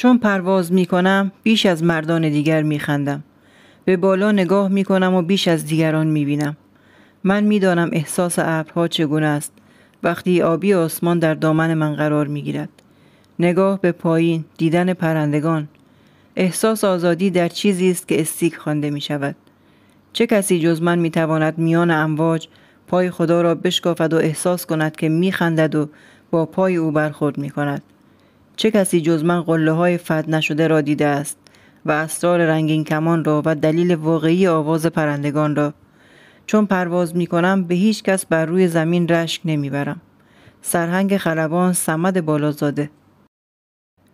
چون پرواز می کنم بیش از مردان دیگر می خندم. به بالا نگاه می کنم و بیش از دیگران می بینم. من دانم احساس ابرها چگونه است وقتی آبی آسمان در دامن من قرار می گیرد. نگاه به پایین دیدن پرندگان احساس آزادی در چیزی است که استیک خوانده می شود. چه کسی جز من می تواند میان امواج پای خدا را بشکافد و احساس کند که می خندد و با پای او برخورد می کند. چه کسی جز من قله های فد نشده را دیده است و اسرار رنگین کمان را و دلیل واقعی آواز پرندگان را چون پرواز می کنم به هیچ کس بر روی زمین رشک نمی برم. سرهنگ خلبان سمد بالازاده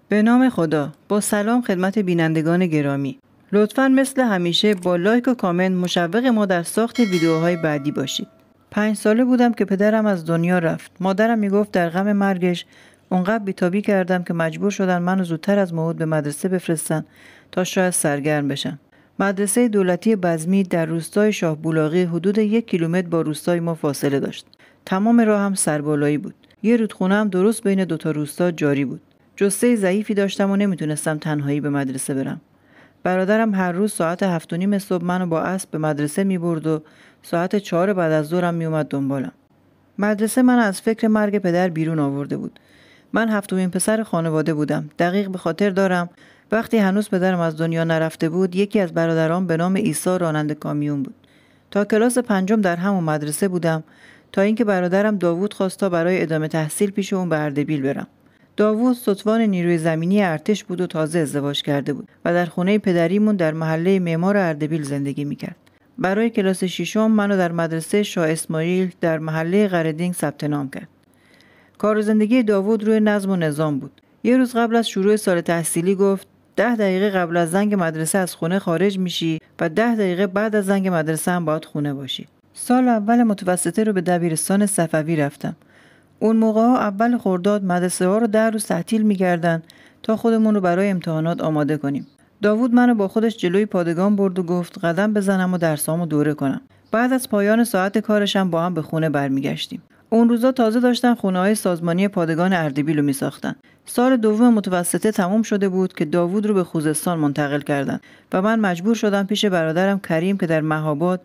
به نام خدا با سلام خدمت بینندگان گرامی لطفا مثل همیشه با لایک و کامنت مشوق ما در ساخت ویدیوهای بعدی باشید پنج ساله بودم که پدرم از دنیا رفت مادرم میگفت در غم مرگش اونقدر بیتابی کردم که مجبور شدن منو زودتر از موعد به مدرسه بفرستن تا شاید سرگرم بشن مدرسه دولتی بزمی در روستای شاه بولاغی حدود یک کیلومتر با روستای ما فاصله داشت تمام راه هم سربالایی بود یه رودخونه هم درست بین دوتا روستا جاری بود جسته ضعیفی داشتم و نمیتونستم تنهایی به مدرسه برم برادرم هر روز ساعت هفت و نیم صبح منو با اسب به مدرسه میبرد و ساعت چهار بعد از ظهرم میومد دنبالم مدرسه من از فکر مرگ پدر بیرون آورده بود من هفتمین پسر خانواده بودم دقیق به خاطر دارم وقتی هنوز پدرم از دنیا نرفته بود یکی از برادران به نام عیسی راننده کامیون بود تا کلاس پنجم در همون مدرسه بودم تا اینکه برادرم داوود خواست تا برای ادامه تحصیل پیش اون به اردبیل برم داوود ستوان نیروی زمینی ارتش بود و تازه ازدواج کرده بود و در خونه پدریمون در محله معمار اردبیل زندگی میکرد برای کلاس ششم منو در مدرسه شاه اسماعیل در محله قردینگ ثبت نام کرد کار زندگی داوود روی نظم و نظام بود یه روز قبل از شروع سال تحصیلی گفت ده دقیقه قبل از زنگ مدرسه از خونه خارج میشی و ده دقیقه بعد از زنگ مدرسه هم باید خونه باشی سال اول متوسطه رو به دبیرستان صفوی رفتم اون موقع ها اول خورداد مدرسه ها رو در روز تعطیل میکردن تا خودمون رو برای امتحانات آماده کنیم داوود منو با خودش جلوی پادگان برد و گفت قدم بزنم و درسامو دوره کنم بعد از پایان ساعت کارشم با هم به خونه برمیگشتیم اون روزا تازه داشتن خونه های سازمانی پادگان اردبیل رو می ساختن. سال دوم متوسطه تموم شده بود که داوود رو به خوزستان منتقل کردند و من مجبور شدم پیش برادرم کریم که در مهاباد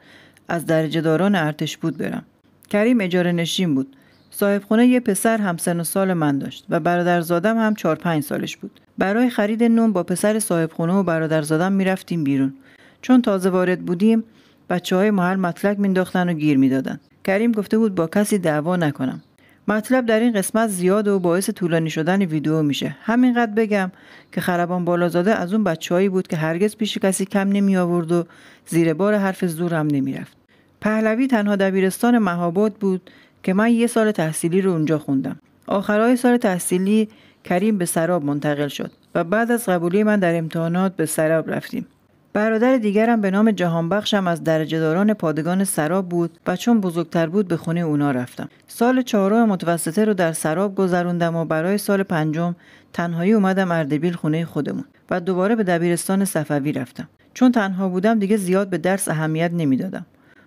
از درجه داران ارتش بود برم. کریم اجاره نشین بود. صاحب خونه یه پسر همسن و سال من داشت و برادرزادم هم چهار پنج سالش بود. برای خرید نون با پسر صاحب خونه و می رفتیم بیرون. چون تازه وارد بودیم بچه های محل مطلق مینداختن و گیر میدادن. کریم گفته بود با کسی دعوا نکنم مطلب در این قسمت زیاد و باعث طولانی شدن ویدیو میشه همینقدر بگم که خربان بالازاده از اون بچههایی بود که هرگز پیش کسی کم نمی آورد و زیر بار حرف زور هم نمی رفت. پهلوی تنها دبیرستان مهاباد بود که من یه سال تحصیلی رو اونجا خوندم آخرهای سال تحصیلی کریم به سراب منتقل شد و بعد از قبولی من در امتحانات به سراب رفتیم برادر دیگرم به نام جهانبخشم از داران پادگان سراب بود و چون بزرگتر بود به خونه اونا رفتم سال چهارم متوسطه رو در سراب گذروندم و برای سال پنجم تنهایی اومدم اردبیل خونه خودمون و دوباره به دبیرستان صفوی رفتم چون تنها بودم دیگه زیاد به درس اهمیت نمیدادم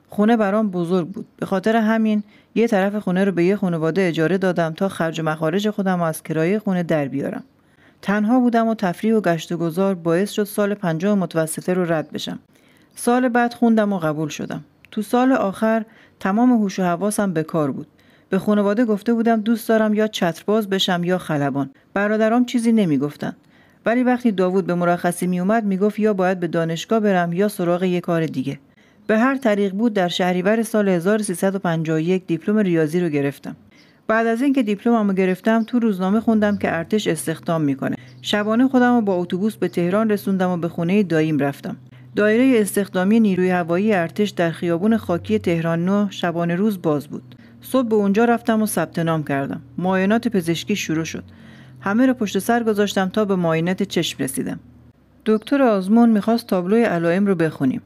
خونه برام بزرگ بود به خاطر همین یه طرف خونه رو به یه خانواده اجاره دادم تا خرج مخارج خودم از کرایه خونه در بیارم تنها بودم و تفریح و گشت و گذار باعث شد سال پنجم متوسطه رو رد بشم. سال بعد خوندم و قبول شدم. تو سال آخر تمام هوش و حواسم به کار بود. به خانواده گفته بودم دوست دارم یا چترباز بشم یا خلبان. برادرام چیزی نمیگفتند. ولی وقتی داوود به مرخصی می اومد می گفت یا باید به دانشگاه برم یا سراغ یه کار دیگه. به هر طریق بود در شهریور سال 1351 دیپلم ریاضی رو گرفتم. بعد از اینکه رو گرفتم تو روزنامه خوندم که ارتش استخدام میکنه. شبانه خودم رو با اتوبوس به تهران رسوندم و به خونه داییم رفتم دایره استخدامی نیروی هوایی ارتش در خیابون خاکی تهران نو شبانه روز باز بود صبح به اونجا رفتم و ثبت نام کردم معاینات پزشکی شروع شد همه رو پشت سر گذاشتم تا به معاینت چشم رسیدم دکتر آزمون میخواست تابلوی علائم رو بخونیم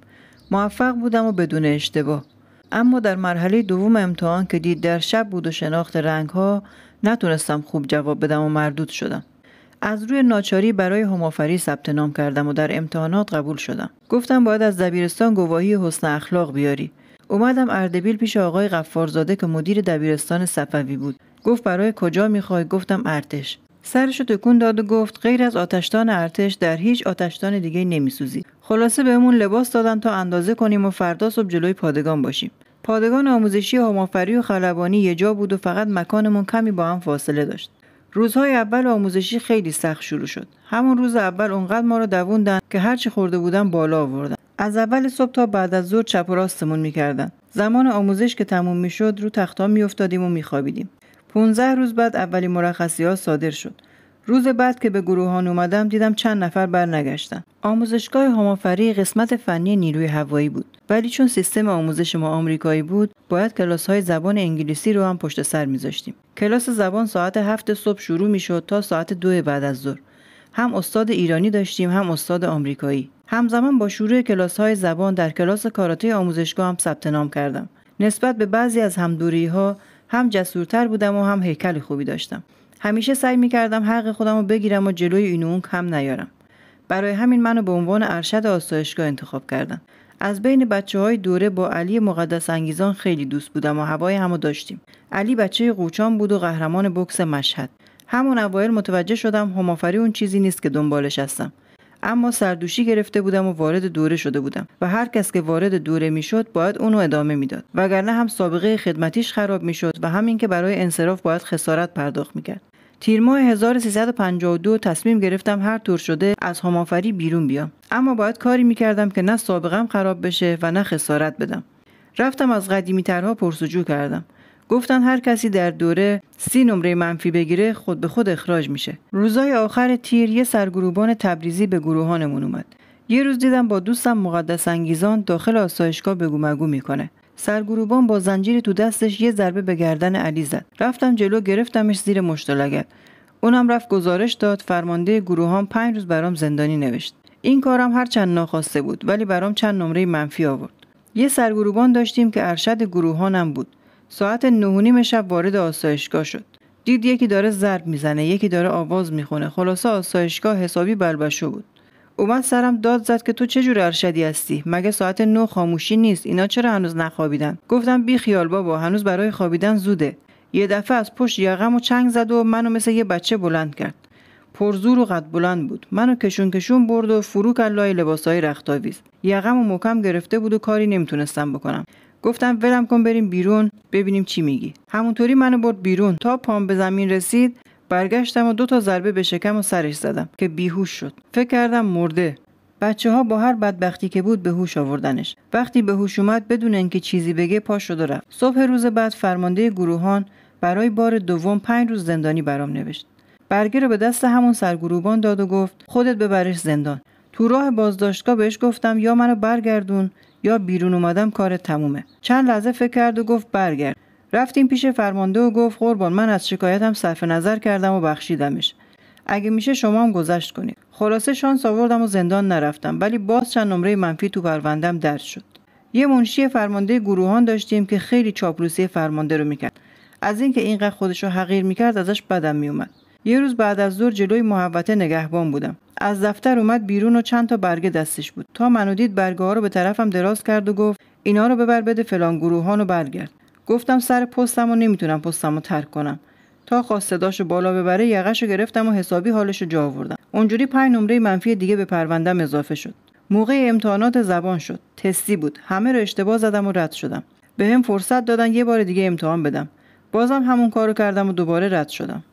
موفق بودم و بدون اشتباه اما در مرحله دوم امتحان که دید در شب بود و شناخت رنگ ها نتونستم خوب جواب بدم و مردود شدم از روی ناچاری برای همافری ثبت نام کردم و در امتحانات قبول شدم گفتم باید از دبیرستان گواهی حسن اخلاق بیاری اومدم اردبیل پیش آقای غفارزاده که مدیر دبیرستان صفوی بود گفت برای کجا میخوای گفتم ارتش سرشو تکون داد و گفت غیر از آتشدان ارتش در هیچ آتشدان دیگه نمیسوزی خلاصه بهمون لباس دادن تا اندازه کنیم و فردا صبح جلوی پادگان باشیم پادگان آموزشی همافری و خلبانی یه جا بود و فقط مکانمون کمی با هم فاصله داشت روزهای اول آموزشی خیلی سخت شروع شد همون روز اول اونقدر ما رو دووندن که هرچی خورده بودن بالا آوردن از اول صبح تا بعد از ظهر چپ و راستمون میکردن زمان آموزش که تموم میشد رو تختها میافتادیم و میخوابیدیم 15 روز بعد اولین مرخصی ها صادر شد روز بعد که به گروهان اومدم دیدم چند نفر برنگشتن آموزشگاه هامافری قسمت فنی نیروی هوایی بود ولی چون سیستم آموزش ما آمریکایی بود باید کلاس های زبان انگلیسی رو هم پشت سر میذاشتیم کلاس زبان ساعت هفت صبح شروع میشد تا ساعت دو بعد از ظهر هم استاد ایرانی داشتیم هم استاد آمریکایی همزمان با شروع کلاس های زبان در کلاس کاراته آموزشگاه هم ثبت نام کردم نسبت به بعضی از همدوری ها هم جسورتر بودم و هم هیکل خوبی داشتم همیشه سعی میکردم حق خودم رو بگیرم و جلوی این اون کم نیارم برای همین منو به عنوان ارشد آسایشگاه انتخاب کردم. از بین بچه های دوره با علی مقدس انگیزان خیلی دوست بودم و هوای همو داشتیم. علی بچه قوچان بود و قهرمان بکس مشهد. همون اوایل متوجه شدم همافری اون چیزی نیست که دنبالش هستم. اما سردوشی گرفته بودم و وارد دوره شده بودم و هر کس که وارد دوره میشد باید اونو ادامه میداد وگرنه هم سابقه خدمتیش خراب میشد و همین که برای انصراف باید خسارت پرداخت میکرد تیر ماه 1352 تصمیم گرفتم هر طور شده از همافری بیرون بیام اما باید کاری میکردم که نه سابقم خراب بشه و نه خسارت بدم رفتم از قدیمی ترها پرسجو کردم گفتن هر کسی در دوره سی نمره منفی بگیره خود به خود اخراج میشه روزای آخر تیر یه سرگروبان تبریزی به گروهانمون اومد یه روز دیدم با دوستم مقدس انگیزان داخل آسایشگاه بگو مگو میکنه سرگروبان با زنجیر تو دستش یه ضربه به گردن علی زد رفتم جلو گرفتمش زیر مشت اونم رفت گزارش داد فرمانده گروهان پنج روز برام زندانی نوشت این کارم هر چند ناخواسته بود ولی برام چند نمره منفی آورد یه سرگروبان داشتیم که ارشد گروهانم بود ساعت نه شب وارد آسایشگاه شد دید یکی داره ضرب میزنه یکی داره آواز میخونه خلاصه آسایشگاه حسابی بلبشو بود من سرم داد زد که تو چه جور ارشدی هستی مگه ساعت نه خاموشی نیست اینا چرا هنوز نخوابیدن گفتم بی خیال بابا هنوز برای خوابیدن زوده یه دفعه از پشت یقم و چنگ زد و منو مثل یه بچه بلند کرد پرزور و قد بلند بود منو کشون کشون برد و فرو کرد لای لباسهای رختاویز یقم و مکم گرفته بود و کاری نمیتونستم بکنم گفتم ولم کن بریم بیرون ببینیم چی میگی همونطوری منو برد بیرون تا پام به زمین رسید برگشتم و دو تا ضربه به شکم و سرش زدم که بیهوش شد فکر کردم مرده بچه ها با هر بدبختی که بود به هوش آوردنش وقتی به هوش اومد بدون اینکه چیزی بگه پا شد رفت صبح روز بعد فرمانده گروهان برای بار دوم پنج روز زندانی برام نوشت برگه رو به دست همون سرگروبان داد و گفت خودت ببرش زندان تو راه بازداشتگاه بهش گفتم یا منو برگردون یا بیرون اومدم کار تمومه چند لحظه فکر کرد و گفت برگرد رفتیم پیش فرمانده و گفت قربان من از شکایتم صرف نظر کردم و بخشیدمش اگه میشه شما هم گذشت کنید خلاصه شانس آوردم و زندان نرفتم ولی باز چند نمره منفی تو پروندم درد شد یه منشی فرمانده گروهان داشتیم که خیلی چاپلوسی فرمانده رو میکرد از اینکه اینقدر خودش رو حقیر میکرد ازش بدم میومد یه روز بعد از ظهر جلوی محوطه نگهبان بودم از دفتر اومد بیرون و چند تا برگه دستش بود تا منو دید برگه ها رو به طرفم دراز کرد و گفت اینا رو ببر بده فلان گروهان و برگرد گفتم سر پستم و نمیتونم پستم رو ترک کنم تا خواست صداشو بالا ببره یقش رو گرفتم و حسابی حالش رو جا آوردم اونجوری پنج نمره منفی دیگه به پروندم اضافه شد موقع امتحانات زبان شد تستی بود همه رو اشتباه زدم و رد شدم به هم فرصت دادن یه بار دیگه امتحان بدم بازم همون کارو کردم و دوباره رد شدم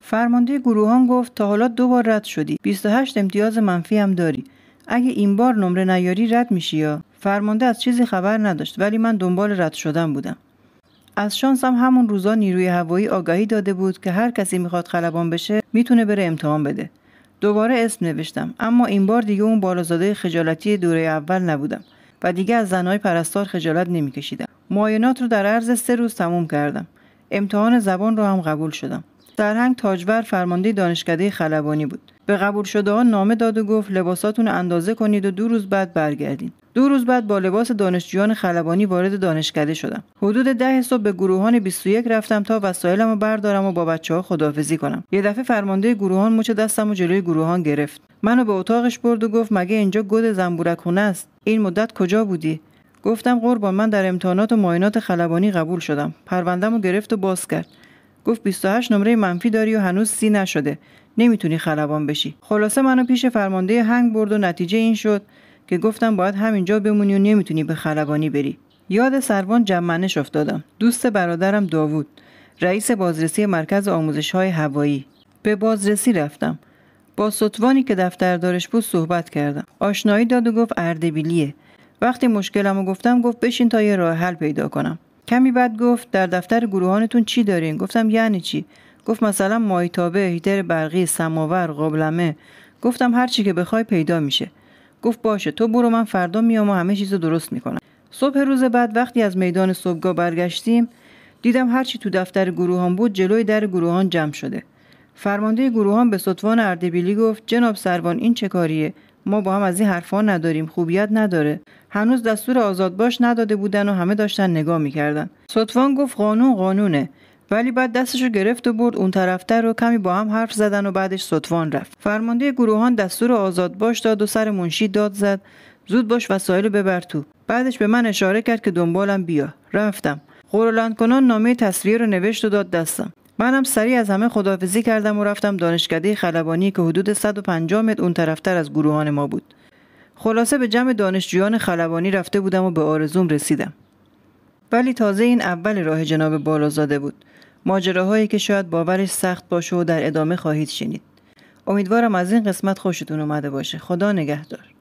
فرمانده گروهان گفت تا حالا دو بار رد شدی 28 امتیاز منفی هم داری اگه این بار نمره نیاری رد میشی یا فرمانده از چیزی خبر نداشت ولی من دنبال رد شدن بودم از شانسم همون روزا نیروی هوایی آگاهی داده بود که هر کسی میخواد خلبان بشه میتونه بره امتحان بده دوباره اسم نوشتم اما این بار دیگه اون بالازاده خجالتی دوره اول نبودم و دیگه از زنهای پرستار خجالت نمیکشیدم معاینات رو در عرض سه روز تموم کردم امتحان زبان رو هم قبول شدم هنگ تاجور فرمانده دانشکده خلبانی بود به قبول شده ها نامه داد و گفت لباساتون اندازه کنید و دو روز بعد برگردید دو روز بعد با لباس دانشجویان خلبانی وارد دانشکده شدم حدود ده صبح به گروهان 21 رفتم تا وسایلمو بردارم و با بچه ها خداحافظی کنم یه دفعه فرمانده گروهان مچ دستم و جلوی گروهان گرفت منو به اتاقش برد و گفت مگه اینجا گد زنبورکونه است این مدت کجا بودی گفتم قربان من در امتحانات و معاینات خلبانی قبول شدم پروندهمو گرفت و باز کرد گفت 28 نمره منفی داری و هنوز سی نشده نمیتونی خلبان بشی خلاصه منو پیش فرمانده هنگ برد و نتیجه این شد که گفتم باید همینجا بمونی و نمیتونی به خلبانی بری یاد سروان جمعنش افتادم دوست برادرم داوود رئیس بازرسی مرکز آموزش های هوایی به بازرسی رفتم با سطوانی که دفتردارش بود صحبت کردم آشنایی داد و گفت اردبیلیه وقتی مشکلمو گفتم گفت بشین تا یه راه حل پیدا کنم کمی بعد گفت در دفتر گروهانتون چی دارین گفتم یعنی چی گفت مثلا مایتابه هیتر برقی سماور قابلمه گفتم هر چی که بخوای پیدا میشه گفت باشه تو برو من فردا میام و همه چیز رو درست میکنم صبح روز بعد وقتی از میدان صبحگاه برگشتیم دیدم هر چی تو دفتر گروهان بود جلوی در گروهان جمع شده فرمانده گروهان به سطوان اردبیلی گفت جناب سروان این چه کاریه ما با هم از این حرفا نداریم خوبیت نداره هنوز دستور آزاد باش نداده بودن و همه داشتن نگاه میکردن سطفان گفت قانون قانونه ولی بعد دستشو گرفت و برد اون طرفتر رو کمی با هم حرف زدن و بعدش سطفان رفت فرمانده گروهان دستور آزاد باش داد و سر منشی داد زد زود باش وسایل ببر تو بعدش به من اشاره کرد که دنبالم بیا رفتم قرولند کنان نامه تصویر رو نوشت و داد دستم منم سریع از همه خداحافظی کردم و رفتم دانشکده خلبانی که حدود 150 متر اون طرفتر از گروهان ما بود خلاصه به جمع دانشجویان خلبانی رفته بودم و به آرزوم رسیدم ولی تازه این اول راه جناب بالازاده بود ماجراهایی که شاید باورش سخت باشه و در ادامه خواهید شنید امیدوارم از این قسمت خوشتون اومده باشه خدا نگهدار